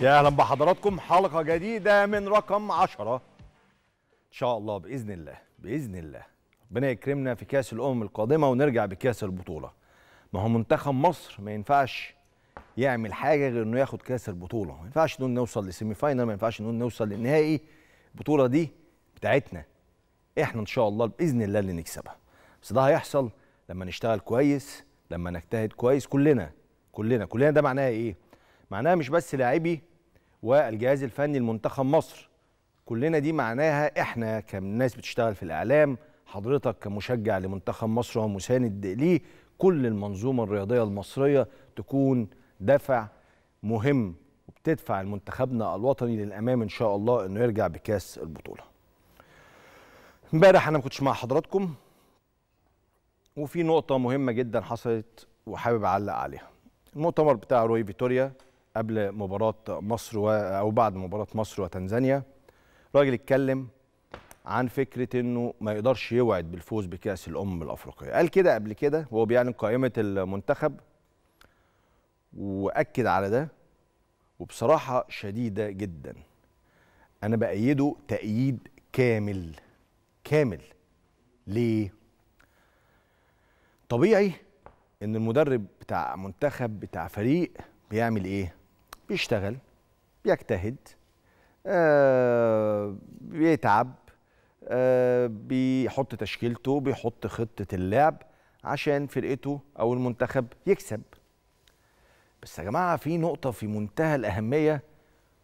يا اهلا بحضراتكم حلقه جديده من رقم 10 ان شاء الله باذن الله باذن الله ربنا يكرمنا في كاس الامم القادمه ونرجع بكاس البطوله ما هو منتخب مصر ما ينفعش يعمل حاجه غير انه ياخد كاس البطوله ما ينفعش نقول نوصل لسيمي فاينل ما ينفعش نقول نوصل للنهائي البطوله دي بتاعتنا احنا ان شاء الله باذن الله اللي نكسبها بس ده هيحصل لما نشتغل كويس لما نجتهد كويس كلنا كلنا كلنا ده معناه ايه معناها مش بس لاعبي والجهاز الفني لمنتخب مصر كلنا دي معناها احنا كناس بتشتغل في الاعلام حضرتك كمشجع لمنتخب مصر ومساند ليه كل المنظومه الرياضيه المصريه تكون دفع مهم وبتدفع لمنتخبنا الوطني للامام ان شاء الله انه يرجع بكاس البطوله. امبارح انا ما كنتش مع حضراتكم وفي نقطه مهمه جدا حصلت وحابب اعلق عليها. المؤتمر بتاع روي فيتوريا قبل مباراه مصر و... او بعد مباراه مصر وتنزانيا راجل اتكلم عن فكره انه ما يقدرش يوعد بالفوز بكاس الامم الافريقيه قال كده قبل كده وهو بيعلن قائمه المنتخب واكد على ده وبصراحه شديده جدا انا بايده تاييد كامل كامل ليه طبيعي ان المدرب بتاع منتخب بتاع فريق بيعمل ايه بيشتغل بيجتهد آه بيتعب آه بيحط تشكيلته بيحط خطة اللعب عشان فرقته أو المنتخب يكسب بس يا جماعة في نقطة في منتهى الأهمية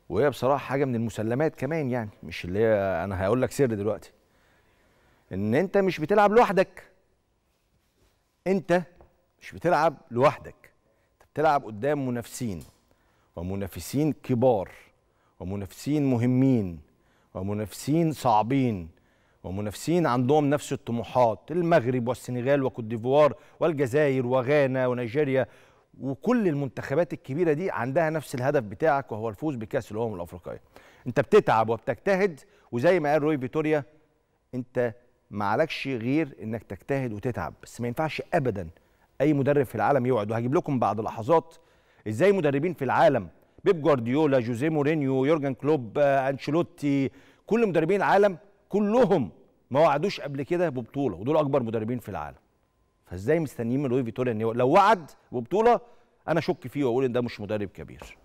وهي بصراحة حاجة من المسلمات كمان يعني مش اللي هي أنا هقول لك سر دلوقتي إن أنت مش بتلعب لوحدك أنت مش بتلعب لوحدك أنت بتلعب قدام منافسين ومنافسين كبار ومنافسين مهمين ومنافسين صعبين ومنافسين عندهم نفس الطموحات المغرب والسنغال وكوت ديفوار والجزائر وغانا ونيجيريا وكل المنتخبات الكبيره دي عندها نفس الهدف بتاعك وهو الفوز بكاس الامم الافريقيه انت بتتعب وبتجتهد وزي ما قال روي فيتوريا انت ما عليكش غير انك تجتهد وتتعب بس ما ينفعش ابدا اي مدرب في العالم يقعد وهجيب لكم بعد لحظات ازاي مدربين في العالم بيب جوارديولا جوزيه مورينيو يورجن كلوب آه، انشيلوتي كل مدربين العالم كلهم ما وعدوش قبل كده ببطوله ودول اكبر مدربين في العالم فازاي مستنيين من لوي فيتوريا ان لو وعد ببطوله انا اشك فيه واقول ان ده مش مدرب كبير